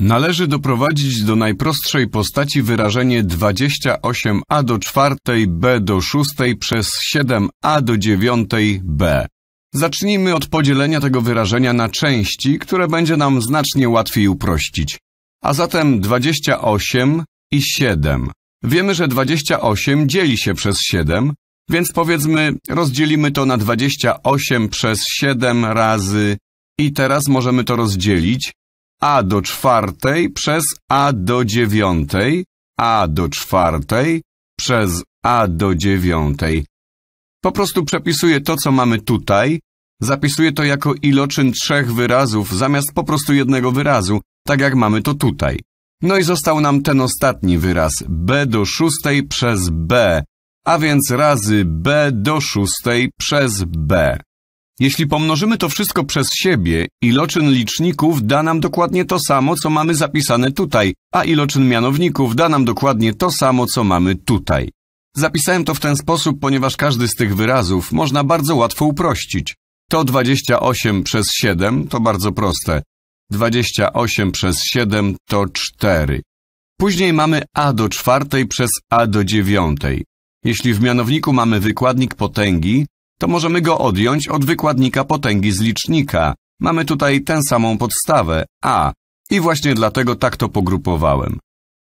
Należy doprowadzić do najprostszej postaci wyrażenie 28a do 4b do 6 przez 7a do 9b. Zacznijmy od podzielenia tego wyrażenia na części, które będzie nam znacznie łatwiej uprościć. A zatem 28 i 7. Wiemy, że 28 dzieli się przez 7, więc powiedzmy rozdzielimy to na 28 przez 7 razy i teraz możemy to rozdzielić a do czwartej przez A do dziewiątej, A do czwartej przez A do dziewiątej. Po prostu przepisuję to, co mamy tutaj, zapisuję to jako iloczyn trzech wyrazów zamiast po prostu jednego wyrazu, tak jak mamy to tutaj. No i został nam ten ostatni wyraz, b do szóstej przez b, a więc razy b do szóstej przez b. Jeśli pomnożymy to wszystko przez siebie, iloczyn liczników da nam dokładnie to samo, co mamy zapisane tutaj, a iloczyn mianowników da nam dokładnie to samo, co mamy tutaj. Zapisałem to w ten sposób, ponieważ każdy z tych wyrazów można bardzo łatwo uprościć. To 28 przez 7 to bardzo proste. 28 przez 7 to 4. Później mamy a do czwartej przez a do dziewiątej. Jeśli w mianowniku mamy wykładnik potęgi, to możemy go odjąć od wykładnika potęgi z licznika. Mamy tutaj tę samą podstawę, a, i właśnie dlatego tak to pogrupowałem.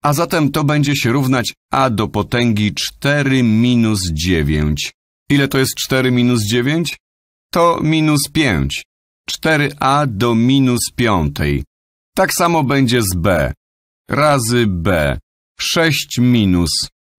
A zatem to będzie się równać a do potęgi 4 minus 9. Ile to jest 4 minus 9? To minus 5. 4a do minus 5. Tak samo będzie z b. Razy b. 6 minus.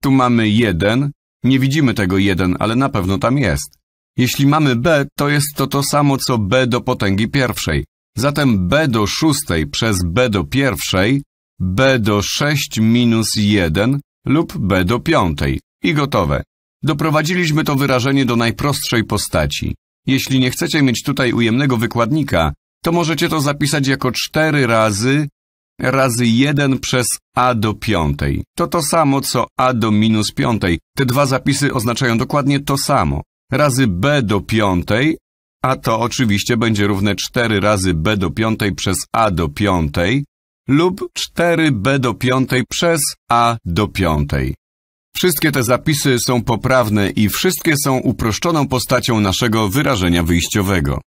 Tu mamy 1. Nie widzimy tego 1, ale na pewno tam jest. Jeśli mamy b, to jest to to samo co b do potęgi pierwszej. Zatem b do szóstej przez b do pierwszej, b do 6 minus 1 lub b do piątej. I gotowe. Doprowadziliśmy to wyrażenie do najprostszej postaci. Jeśli nie chcecie mieć tutaj ujemnego wykładnika, to możecie to zapisać jako 4 razy razy 1 przez a do piątej. To to samo co a do minus piątej. Te dwa zapisy oznaczają dokładnie to samo razy b do piątej, a to oczywiście będzie równe 4 razy b do piątej przez a do piątej lub 4b do piątej przez a do piątej. Wszystkie te zapisy są poprawne i wszystkie są uproszczoną postacią naszego wyrażenia wyjściowego.